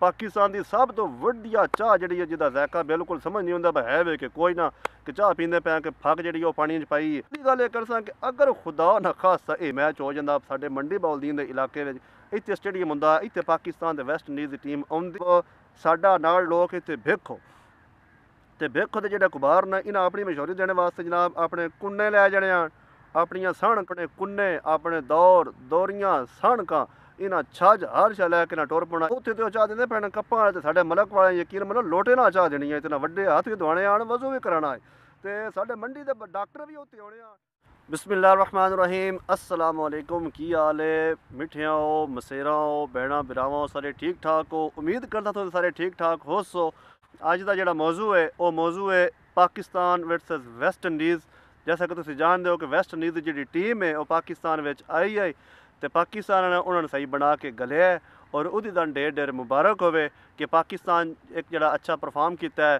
ਪਾਕਿਸਤਾਨ ਦੀ ਸਭ ਤੋਂ ਵੱਡੀਆਂ ਚਾਹ ਜਿਹੜੀ ਹੈ ਜਿਹਦਾ ਜ਼ਾਇਕਾ ਬਿਲਕੁਲ ਸਮਝ ਨਹੀਂ ਆਉਂਦਾ ਹੈ ਵੇ ਕਿ ਕੋਈ ਨਾ ਕਿ ਚਾਹ ਪੀਂਦੇ ਪਿਆ ਕਿ ਫੱਕ ਜਿਹੜੀ ਉਹ ਪਾਣੀ 'ਚ ਪਾਈ ਇਹ ਗੱਲ ਇਹ ਕਰਸਾਂ ਕਿ ਅਗਰ ਖੁਦਾ ਨਾ ਖਾਸਾ ਇਹ ਮੈਚ ਹੋ ਜਾਂਦਾ ਸਾਡੇ ਮੰਡੀ ਬੌਲਦੀਨ ਦੇ ਇਲਾਕੇ ਵਿੱਚ ਇੱਥੇ ਸਟੇਡੀਅਮ ਹੁੰਦਾ ਇੱਥੇ ਪਾਕਿਸਤਾਨ ਦੇ ਵੈਸਟ ਇੰਡੀਜ਼ ਦੀ ਟੀਮ ਆਉਂਦੀ ਸਾਡਾ ਨਾਲ ਲੋਕ ਇੱਥੇ ਵੇਖੋ ਤੇ ਵੇਖੋ ਤੇ ਜਿਹੜਾ ਕੁਬਾਰ ਨੇ ਇਹਨਾਂ ਆਪਣੀ ਮਸ਼ਹੂਰੀ ਦੇਣ ਵਾਸਤੇ ਜਨਾਬ ਆਪਣੇ ਕੁੰਨੇ ਲੈ ਜਾਣੇ ਆ ਆਪਣੀਆਂ ਸਣਕਣੇ ਕੁੰਨੇ ਆਪਣੇ ਦੌਰ ਦੋਰੀਆਂ ਸਣਕਾਂ ਇਹਨਾਂ ਛਾਜ ਹਰ ਲੈ ਕੇ ਨਾ ਟੋਰ ਪਣਾ ਉੱਥੇ ਤੇ ਚਾਹ ਦਿੰਦੇ ਪੈਣ ਕੱਪਾਂ ਤੇ ਸਾਡੇ ਮਲਕ ਵਾਲੇ ਯਕੀਨ ਮਨੋ ਲੋਟੇ ਨਾ ਚਾਹ ਦੇਣੀ ਹੈ ਇਤਨਾ ਵੱਡੇ ਹੱਥ ਵੀ ਦਵਾਣੇ ਆਣ ਵਜ਼ੂ ਵੀ ਕਰਾਣਾ ਹੈ ਤੇ ਸਾਡੇ ਮੰਡੀ ਦੇ ਡਾਕਟਰ ਵੀ ਉੱਥੇ ਆਉਣੇ ਆ ਬਿਸਮਿਲ੍ਲਾਹਿਰ ਰਹਿਮਾਨਿਰ ਰਹੀਮ ਅਸਲਾਮ ਅਲੈਕੁਮ ਕੀ ਹਾਲ ਹੈ ਮਿੱਠਿਆਓ ਮਸੇਰਾਓ ਬਹਿਣਾ ਬਿਰਾਵਾਂ ਸਾਰੇ ਠੀਕ ਠਾਕ ਹੋ ਉਮੀਦ ਕਰਦਾ ਤੁਹਾਨੂੰ ਸਾਰੇ ਠੀਕ ਠਾਕ ਹੋ ਸੋ ਅੱਜ ਦਾ ਜਿਹੜਾ ਮੌਜੂ ਹੈ ਉਹ ਮੌਜੂ ਹੈ ਪਾਕਿਸਤਾਨ ਵਰਸਸ ਵੈਸਟ ਇੰਡੀਜ਼ ਜਿਵੇਂ ਕਿ ਤੁਸੀਂ ਜਾਣਦੇ ਹੋ ਕਿ ਵੈਸਟ ਇੰਡੀਜ਼ ਦੀ ਜਿਹੜੀ ਟੀਮ ਹੈ ਉਹ ਪਾਕਿਸਤਾਨ ਵਿੱਚ ਆਈ ਹੈ तो पाकिस्तान ने उन्होंने सही बना के गले है और डेर डेर मुबारक हो कि पाकिस्तान एक जरा अच्छा परफॉर्म किया है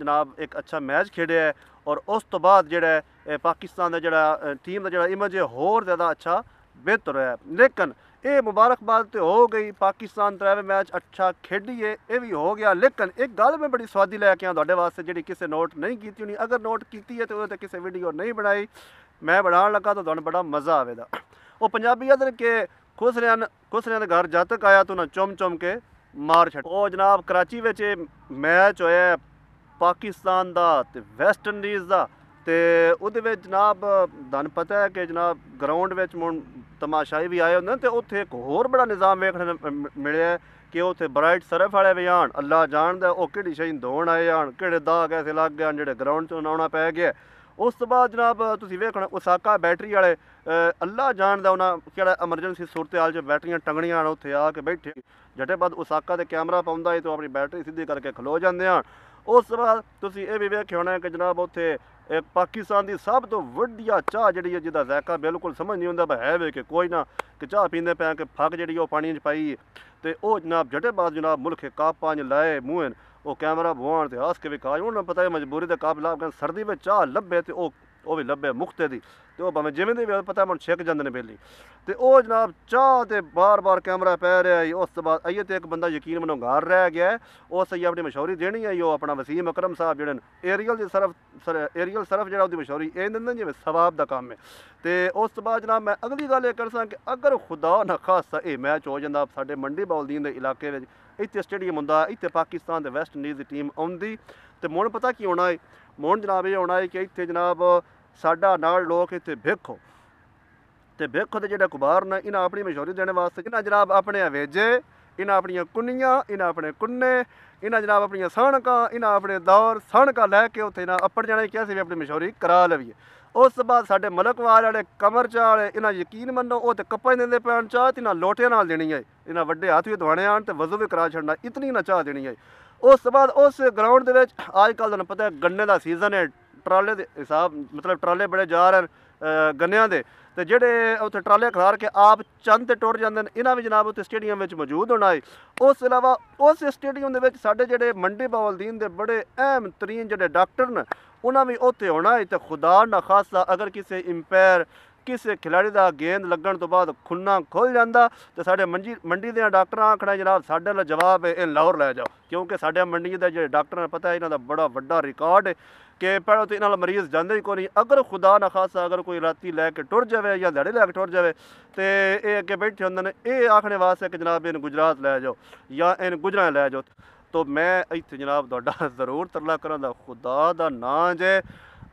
जनाब एक अच्छा मैच खेड है और उस तो बाद जोड़ा पाकिस्तान का जरा टीम का जरा इमेज है होर ज़्यादा अच्छा बेहतर है लेकिन ये मुबारकबाद तो हो गई पाकिस्तान त्रैवे मैच अच्छा खेडिए यह भी हो गया लेकिन एक गल मैं बड़ी स्वादी लैके आँडे वास्ते जी किसी नोट नहीं की होनी अगर नोट की है तो वह किसी वीडियो नहीं बनाई मैं बना लगा तो बड़ा मज़ा आएगा ਉਹ ਪੰਜਾਬੀ ਅਦਰ ਕੇ ਖੁਸਰਿਆਂ ਖੁਸਰਿਆਂ ਦੇ ਘਰ ਜਦ ਤੱਕ ਆਇਆ ਤੋ ਨਾ ਚੁੰਮ ਚੁੰਮ ਕੇ ਮਾਰ ਛੱਡ ਉਹ ਜਨਾਬ ਕਰਾਚੀ ਵਿੱਚ ਮੈਚ ਹੋਇਆ ਪਾਕਿਸਤਾਨ ਦਾ ਤੇ ਵੈਸਟ ਇੰਡੀਜ਼ ਦਾ ਤੇ ਉਹਦੇ ਵਿੱਚ ਜਨਾਬ ਦਨ ਪਤਾ ਹੈ ਕਿ ਜਨਾਬ ਗਰਾਊਂਡ ਵਿੱਚ ਮੁੰ ਤਮਾਸ਼ਾਈ ਵੀ ਆਏ ਹੁੰਦੇ ਨੇ ਤੇ ਉੱਥੇ ਇੱਕ ਹੋਰ ਬੜਾ ਨਿਜ਼ਾਮ ਵੇਖਣ ਮਿਲਿਆ ਕਿ ਉੱਥੇ ਬ੍ਰਾਈਟ ਸਰਫ ਵਾਲੇ ਵੀ ਆਣ ਅੱਲਾ ਜਾਣਦਾ ਉਹ ਕਿਹੜੀ ਸ਼ੈ ਧੋਣ ਆਏ ਆਣ ਕਿਹੜੇ ਦਾਗ ਐਸੇ ਲੱਗ ਗਏ ਜਿਹੜੇ ਗਰਾਊਂਡ ਤੋਂ ਨਾਉਣਾ ਪੈ ਗਿਆ ਉਸ ਤੋਂ ਬਾਅਦ ਜਨਾਬ ਤੁਸੀਂ ਵੇਖਣਾ ਉਸਾਕਾ ਬੈਟਰੀ ਵਾਲੇ ਅੱਲਾ ਜਾਣਦਾ ਉਹਨਾਂ ਕਿਹੜਾ ਐਮਰਜੈਂਸੀ ਸੂਰਤ-ਹਾਲ 'ਚ ਬੈਟਰੀਆਂ ਟੰਗਣੀਆਂ ਆਣ ਉੱਥੇ ਆ ਕੇ ਬੈਠੇ ਜਟੇ ਬਾਅਦ ਉਸਾਕਾ ਤੇ ਕੈਮਰਾ ਪਾਉਂਦਾ ਏ ਤੋਂ ਆਪਣੀ ਬੈਟਰੀ ਸਿੱਧੀ ਕਰਕੇ ਖਲੋ ਜਾਂਦੇ ਆ ਉਸ ਤੋਂ ਬਾਅਦ ਤੁਸੀਂ ਇਹ ਵੀ ਵੇਖਿਆ ਹੋਣਾ ਕਿ ਜਨਾਬ ਉੱਥੇ ਇੱਕ ਪਾਕਿਸਤਾਨ ਦੀ ਸਭ ਤੋਂ ਵੱਡੀਆ ਚਾਹ ਜਿਹੜੀ ਹੈ ਜਿਹਦਾ ਜ਼ਾਇਕਾ ਬਿਲਕੁਲ ਸਮਝ ਨਹੀਂ ਆਉਂਦਾ ਹੈ ਵੇ ਕਿ ਕੋਈ ਨਾ ਕਿ ਚਾਹ ਪੀਂਦੇ ਪਿਆ ਕਿ ਫੱਕ ਜਿਹੜੀ ਉਹ ਪਾਣੀ 'ਚ ਪਾਈ ਤੇ ਉਹ ਜਨਾਬ ਜਟੇ ਬਾਅਦ ਜਨਾਬ ਮੁਲਕ ਕਾਪਾਂ 'ਚ ਲਾਏ ਮੂੰਹ ਉਹ ਕੈਮਰਾ ਭਵਾਨ ਤੇ ਹੱਸ ਕੇ ਵਿਖਾਇਆ ਉਹਨਾਂ ਪਤਾ ਹੈ ਮਜਬੂਰੀ ਦਾ ਕਾਬਲਾ ਸਰਦੀ ਵਿੱਚ ਚਾਹ ਲੱਭੇ ਤੇ ਉਹ ਉਹ ਵੀ ਲੱਭੇ ਮੁਖਤੇ ਦੀ ਤੇ ਉਹ ਭਾਵੇਂ ਜਿਵੇਂ ਦੇ ਵੀ ਪਤਾ ਮਨ ਛਿੱਕ ਜਾਂਦੇ ਨੇ ਬੇਲੀ ਤੇ ਉਹ ਜਨਾਬ ਚਾਹ ਤੇ ਬਾਰ-ਬਾਰ ਕੈਮਰਾ ਪੈ ਰਿਹਾ ਹੈ ਉਸ ਤੋਂ ਬਾਅਦ ਆਈਏ ਤੇ ਇੱਕ ਬੰਦਾ ਯਕੀਨ ਮਨੋਂ ਘਰ ਰਹਿ ਗਿਆ ਉਹ ਸਹੀ ਆਪਣੀ ਮਸ਼ਹੂਰੀ ਦੇਣੀ ਹੈ ਉਹ ਆਪਣਾ ਵਸੀਮ ਅਕਰਮ ਸਾਹਿਬ ਜਿਹੜੇ ਨੇ ਏਰੀਅਲ ਦੇ ਸਰਫ ਏਰੀਅਲ ਸਰਫ ਜਿਹੜਾ ਉਹਦੀ ਮਸ਼ਹੂਰੀ ਇਹ ਦਿੰਦੇ ਜਿਵੇਂ ਸਵਾਬ ਦਾ ਕੰਮ ਹੈ ਤੇ ਉਸ ਤੋਂ ਬਾਅਦ ਜਨਾਬ ਮੈਂ ਅਗਲੀ ਗੱਲ ਇਹ ਕਰਸਾਂ ਕਿ ਅਗਰ ਖੁਦਾ ਨਾ ਖਾਸਾ ਇਹ ਮੈਚ ਹੋ ਜਾਂਦਾ ਸਾਡੇ ਮੰਡੀ ਬੌਲਦੀਨ ਦੇ ਇਲਾਕੇ ਵਿੱਚ ਇੱਥੇ ਸਟੇਡੀਅਮ ਹੁੰਦਾ ਇੱਥੇ ਪਾਕਿਸਤਾਨ ਦੇ ਵੈਸਟ ਇੰਡੀਜ਼ ਦੀ ਟੀਮ ਆਉਂਦੀ ਤੇ ਮੋਣ ਪਤਾ ਕੀ ਹੋਣਾ ਹੈ ਮੋਣ ਜਨਾਬ ਇਹ ਹੋਣਾ ਹੈ ਕਿ ਇੱਥੇ ਜਨਾਬ ਸਾਡਾ ਨਾਲ ਲੋਕ ਇੱਥੇ ਵੇਖੋ ਤੇ ਵੇਖੋ ਤੇ ਜਿਹੜਾ ਕੁਬਾਰ ਨੇ ਇਹਨਾਂ ਆਪਣੀ ਮਸ਼ਹੂਰੀ ਦੇਣ ਵਾਸਤੇ ਇਹਨਾਂ ਜਨਾਬ ਆਪਣੇ ਅਵੇਜੇ ਇਹਨਾਂ ਆਪਣੀਆਂ ਕੁੰਨੀਆਂ ਇਹਨਾਂ ਆਪਣੇ ਕੁੰਨੇ ਇਹਨਾਂ ਜਨਾਬ ਆਪਣੀਆਂ ਸਣਕਾਂ ਇਹਨਾਂ ਆਪਣੇ ਦੌਰ ਸਣਕਾਂ ਲੈ ਕੇ ਉੱਥੇ ਨਾ ਅੱਪੜ ਜਾਣਾ ਕਿਹਾ ਸੀ ਵੀ ਆਪਣੀ ਮਸ਼ਹੂਰੀ ਕਰਾ ਲਵੀਏ ਉਸ ਤੋਂ ਬਾਅਦ ਸਾਡੇ ਮਲਕਵਾਲ ਵਾਲੇ ਕਮਰਚਾ ਵਾਲੇ ਇਹਨਾਂ ਯਕੀਨ ਮੰਨੋ ਉਹ ਤੇ ਕੱਪਾਂ ਦਿੰਦੇ ਪੈਣ ਚਾਹ ਤੇ ਨਾ ਲੋਟਿਆਂ ਨਾਲ ਦੇਣੀ ਹੈ ਇਹਨਾਂ ਵੱਡੇ ਹੱਥ ਵੀ ਦਵਾਣੇ ਆਣ ਤੇ ਵਜ਼ੂ ਵੀ ਕਰਾ ਛੱਡਣਾ ਇਤਨੀ ਨਾ ਚਾਹ ਦੇਣੀ ਹੈ ਉਸ ਤੋਂ ਬਾਅਦ ਉਸ ਗਰਾਊਂਡ ਦੇ ਵਿੱਚ ਅੱਜ ਕੱਲ ਤੁਹਾਨੂੰ ਪਤਾ ਹੈ ਗੰਨੇ ਦਾ ਸੀਜ਼ਨ ਹੈ ਟਰਾਲੇ ਦੇ ਹਿਸਾਬ ਮਤਲਬ ਟਰਾਲੇ ਬੜੇ ਜਾ ਰਹੇ ਗੰਨਿਆਂ ਦੇ ਤੇ ਜਿਹੜੇ ਉੱਥੇ ਟਰਾਲੇ ਖਲਾਰ ਕੇ ਆਪ ਚੰਦ ਤੇ ਟੁੱਟ ਜਾਂਦੇ ਨੇ ਇਹਨਾਂ ਵੀ ਜਨਾਬ ਉੱਥੇ ਸਟੇਡੀਅਮ ਵਿੱਚ ਮੌਜੂਦ ਹੋਣਾ ਹੈ ਉਸ ਇਲਾਵਾ ਉਸ ਸਟੇਡੀਅਮ ਦੇ ਵਿੱਚ ਸਾਡੇ ਜਿਹੜੇ ਮੰਡੀ ਬਵਲਦੀਨ ਦੇ ਬੜੇ ਅਹਿਮ ਤਰੀਨ ਜਿਹੜੇ ਡਾਕਟਰ ਨੇ ਉਹਨਾਂ ਵੀ ਉੱਥੇ ਹੋਣਾ ਹੈ ਤੇ ਖੁਦਾ ਨਾ ਖਾਸਾ ਅਗਰ ਕਿਸੇ ਇੰਪਾਇਰ ਕਿਸੇ ਖਿਡਾਰੀ ਦਾ ਗੇਂਦ ਲੱਗਣ ਤੋਂ ਬਾਅਦ ਖੁੰਨਾ ਖੁੱਲ ਜਾਂਦਾ ਤੇ ਸਾਡੇ ਮੰਡੀ ਮੰਡੀ ਦੇ ਡਾਕਟਰਾਂ ਆਖਣਾ ਜਨਾਬ ਸਾਡੇ ਨਾਲ ਜਵਾਬ ਹੈ ਇਹ ਲਾਹੌਰ ਲੈ ਜਾਓ ਕਿਉਂਕਿ ਸਾਡੇ ਮੰਡੀ ਦੇ ਜਿਹੜੇ ਡਾਕਟਰਾਂ ਨੂੰ ਪਤਾ ਇਹਨਾਂ ਦਾ ਬੜਾ ਵੱਡਾ ਰਿਕਾਰਡ ਹੈ ਕਿ ਪਹਿਲਾਂ ਤੇ ਇਹਨਾਂ ਨਾਲ ਮਰੀਜ਼ ਜਾਂਦੇ ਹੀ ਕੋਈ ਨਹੀਂ ਅਗਰ ਖੁਦਾ ਨਾ ਖਾਸਾ ਅਗਰ ਕੋਈ ਰਾਤੀ ਲੈ ਕੇ ਟੁਰ ਜਾਵੇ ਜਾਂ ਧੜੇ ਲੈ ਕੇ ਟੁਰ ਜਾਵੇ ਤੇ ਇਹ ਅੱਗੇ ਬੈਠੇ ਹੁੰਦੇ ਨੇ ਇਹ ਆਖਣੇ ਵਾਸਤੇ ਕਿ ਜਨਾਬ ਇਹਨੂੰ ਗੁਜਰਾਤ ਲੈ ਜਾਓ ਜਾਂ ਇਹਨੂੰ ਗੁਜਰਾ ਲੈ ਜਾਓ ਤੋ ਮੈਂ ਇੱਥੇ ਜਨਾਬ ਤੁਹਾਡਾ ਜ਼ਰੂਰ ਤਰਲਾ ਕਰਾਂ ਦਾ ਖੁਦਾ ਦਾ ਨਾਂ ਜੇ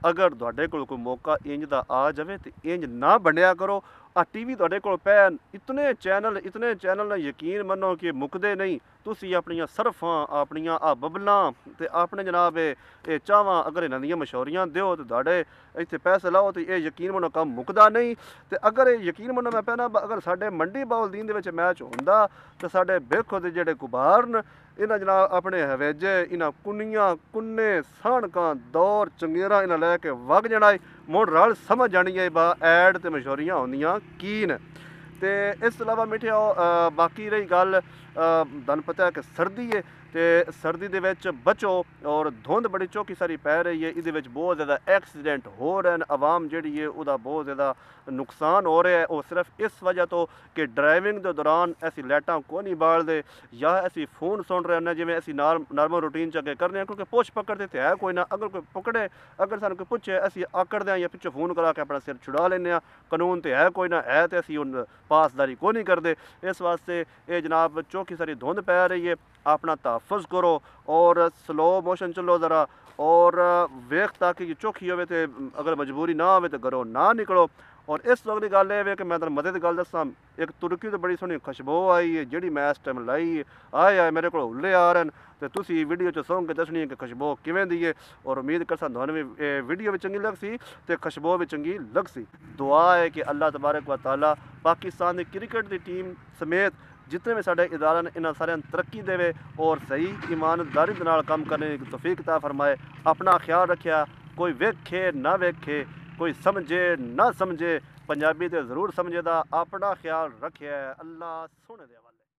ਅਗਰ ਤੁਹਾਡੇ ਕੋਲ ਕੋਈ ਮੌਕਾ ਇੰਜ ਦਾ ਆ ਜਾਵੇ ਤੇ ਇੰਜ ਨਾ ਬਣਿਆ ਕਰੋ ਆ ਟੀਵੀ ਤੁਹਾਡੇ ਕੋਲ ਪੈਣ ਇਤਨੇ ਚੈਨਲ ਇਤਨੇ ਚੈਨਲ ਯਕੀਨ ਮੰਨੋ ਕਿ ਮੁਕਦੇ ਨਹੀਂ ਤੁਸੀਂ ਆਪਣੀਆਂ ਸਰਫਾਂ ਆਪਣੀਆਂ ਆ ਬਬਲਾਂ ਤੇ ਆਪਣੇ ਜਨਾਬ ਇਹ ਚਾਵਾਂ ਅਗਰ ਇਹਨਾਂ ਦੀਆਂ ਮਸ਼ਹੂਰੀਆਂ ਦਿਓ ਤੇ ਤੁਹਾਡੇ ਇੱਥੇ ਪੈਸੇ ਲਾਓ ਤੇ ਇਹ ਯਕੀਨ ਮੰਨੋ ਕੰਮ ਮੁਕਦਾ ਨਹੀਂ ਤੇ ਅਗਰ ਇਹ ਯਕੀਨ ਮੰਨੋ ਮੈਂ ਪਹਿਲਾਂ ਅਗਰ ਸਾਡੇ ਮੰਡੀ ਬਾਉਲਦੀਨ ਦੇ ਵਿੱਚ ਮੈਚ ਹੁੰਦਾ ਤੇ ਸਾਡੇ ਬੇਖੋ ਜਿਹੜੇ ਗੁਬਾਰ ਨੇ ਇਹਨਾਂ ਜਨਾਬ ਆਪਣੇ ਹਵੇਜੇ ਇਹਨਾਂ ਕੁੰਨੀਆਂ ਕੁੰਨੇ ਸਾਣਕਾਂ ਦੌਰ ਚੰਗੇਰਾ ਇਹਨਾਂ ਲੈ ਕੇ ਵਗ ਜਣਾਈ ਮੋੜ ਰਲ ਸਮਝ ਜਾਣੀ ਹੈ ਬਾ ਐਡ ਤੇ ਮਸ਼ਹੂਰੀਆਂ ਹੁੰਦੀਆਂ ਕੀਨ ਤੇ ਇਸ ਤੋਂ ਇਲਾਵਾ ਮਿੱਠਿਆ ਬਾਕੀ ਰਹੀ ਗੱਲ ਤੁਹਾਨੂੰ ਪਤਾ ਹੈ ਕਿ ਸਰਦੀ ਹੈ ਤੇ ਸਰਦੀ ਦੇ ਵਿੱਚ ਬਚੋ ਔਰ ਧੁੰਦ ਬੜੀ ਚੋਕੀ ਸਾਰੀ ਪੈ ਰਹੀ ਹੈ ਇਹਦੇ ਵਿੱਚ ਬਹੁਤ ਜ਼ਿਆਦਾ ਐਕਸੀਡੈਂਟ ਹੋ ਰਹੇ ਨੇ ਆਵਾਮ ਜਿਹੜੀ ਹੈ ਉਹਦਾ ਬਹੁਤ ਜ਼ਿਆਦਾ ਨੁਕਸਾਨ ਹੋ ਰਿਹਾ ਹੈ ਉਹ ਸਿਰਫ ਇਸ ਵਜ੍ਹਾ ਤੋਂ ਕਿ ਡਰਾਈਵਿੰਗ ਦੇ ਦੌਰਾਨ ਅਸੀਂ ਲਾਈਟਾਂ ਕੋ ਨਹੀਂ ਬਾਲਦੇ ਜਾਂ ਅਸੀਂ ਫੋਨ ਸੁਣ ਰਹੇ ਨੇ ਜਿਵੇਂ ਅਸੀਂ ਨਾਰਮਲ ਰੁਟੀਨ ਚ ਅਗੇ ਕਰਦੇ ਹਾਂ ਕਿਉਂਕਿ ਪੁੱਛ ਪਕੜਦੇ ਤੇ ਹੈ ਕੋਈ ਨਾ ਅਗਰ ਕੋਈ ਪਕੜੇ ਅਗਰ ਸਾਨੂੰ ਕੋਈ ਪੁੱਛੇ ਅਸੀਂ ਆਕੜਦੇ ਹਾਂ ਜਾਂ ਪਿੱਛੇ ਫੋਨ ਕਰਾ ਕੇ ਆਪਣਾ ਸਿਰ ਛੁਡਾ ਲੈਂਦੇ ਹਾਂ ਕਾਨੂੰਨ ਤੇ ਹੈ ਕੋਈ ਨਾ ਹੈ ਤੇ ਅਸੀਂ ਉਹ ਪਾਸਦਾਰੀ ਕੋ ਨਹੀਂ ਕਰਦੇ ਇਸ ਵਾਸਤੇ ਇਹ ਜਨਾਬ ਚੋਕੀ ਸਾਰੀ ਧੁੰਦ ਪੈ ਰਹੀ ਹੈ ਆਪਣਾ ਤਾਫ तहफ़ करो और स्लो मोशन चलो ज़रा और वेख ताकि ये चौखी होवे तो अगर मजबूरी ना हो तो घरों ना निकलो और इस वक्त की गल है कि मैं तुम मदद गल दसा एक तुर्की तो बड़ी सोहनी खुशबो आई है जी मैं इस टाइम लाई है आए आए मेरे को उल्ले आ रहे हैं तो तुम वीडियो च सौ के दसनी है कि खुशबो किमें दी है और उम्मीद कर सन भी वीडियो भी चंकी लग सी तो खुशबो भी चंकी लग सी दुआ है कि अल्लाह तबारक व तला पाकिस्तान की क्रिकेट की टीम समेत ਜਿਤਨੇ ਵੀ ਸਾਡੇ ਇਦਾਰਾ ਨੇ ਇਹਨਾਂ ਸਾਰਿਆਂ ਨੂੰ ਤਰੱਕੀ ਦੇਵੇ ਔਰ ਸਹੀ ਇਮਾਨਦਾਰੀ ਦੇ ਨਾਲ ਕੰਮ ਕਰਨ ਦੀ ਤੋਫੀਕ ਤਾ ਫਰਮਾਏ ਆਪਣਾ ਖਿਆਲ ਰੱਖਿਆ ਕੋਈ ਵੇਖੇ ਨਾ ਵੇਖੇ ਕੋਈ ਸਮਝੇ ਨਾ ਸਮਝੇ ਪੰਜਾਬੀ ਤੇ ਜ਼ਰੂਰ ਸਮਝੇ ਦਾ ਆਪਣਾ ਖਿਆਲ ਰੱਖਿਆ ਅੱਲਾ ਸੁਣ ਦੇਵਾ